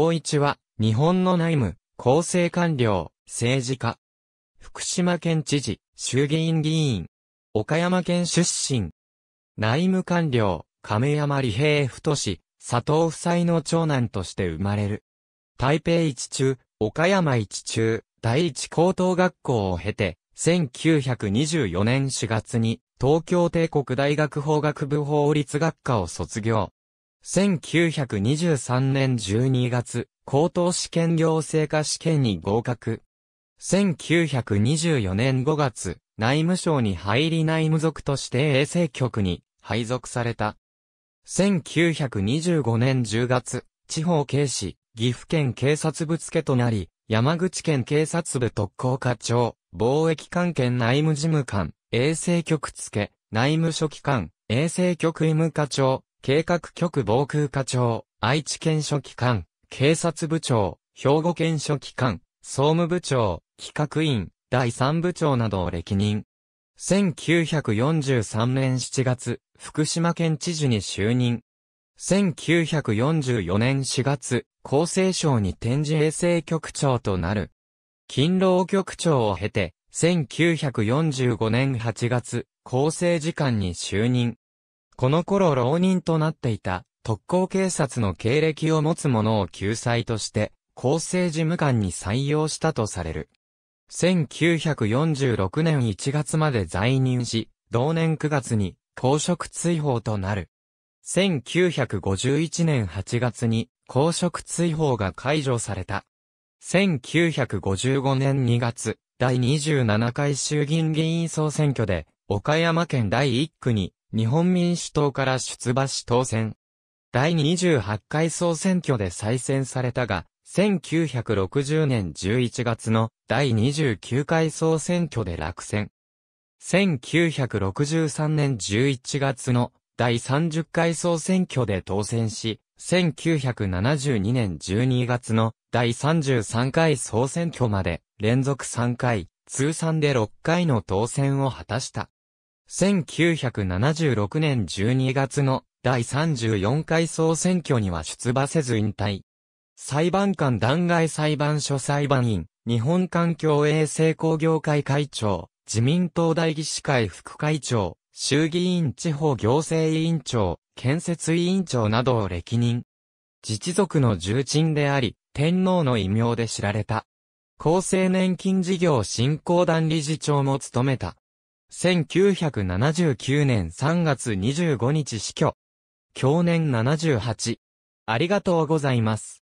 孝一は、日本の内務、厚生官僚、政治家。福島県知事、衆議院議員。岡山県出身。内務官僚、亀山利平太氏、佐藤夫妻の長男として生まれる。台北一中、岡山一中、第一高等学校を経て、1924年4月に、東京帝国大学法学部法律学科を卒業。1923年12月、高等試験行政科試験に合格。1924年5月、内務省に入り内務属として衛生局に配属された。1925年10月、地方警視、岐阜県警察部付となり、山口県警察部特攻課長、貿易関係内務事務官、衛生局付、内務書記官、衛生局医務課長、計画局防空課長、愛知県書記官、警察部長、兵庫県書記官、総務部長、企画員、第三部長などを歴任。1943年7月、福島県知事に就任。1944年4月、厚生省に展示衛生局長となる。勤労局長を経て、1945年8月、厚生次官に就任。この頃浪人となっていた特攻警察の経歴を持つ者を救済として、厚生事務官に採用したとされる。1946年1月まで在任し、同年9月に公職追放となる。1951年8月に公職追放が解除された。1955年2月、第27回衆議院議員総選挙で、岡山県第1区に日本民主党から出馬し当選。第28回総選挙で再選されたが、1960年11月の第29回総選挙で落選。1963年11月の第30回総選挙で当選し、1972年12月の第33回総選挙まで連続3回、通算で6回の当選を果たした。1976年12月の第34回総選挙には出馬せず引退。裁判官弾劾裁判所裁判員、日本環境衛生工業会会長、自民党代議士会副会長、衆議院地方行政委員長、建設委員長などを歴任。自治族の重鎮であり、天皇の異名で知られた。厚生年金事業振興団理事長も務めた。1979年3月25日死去。去年78。ありがとうございます。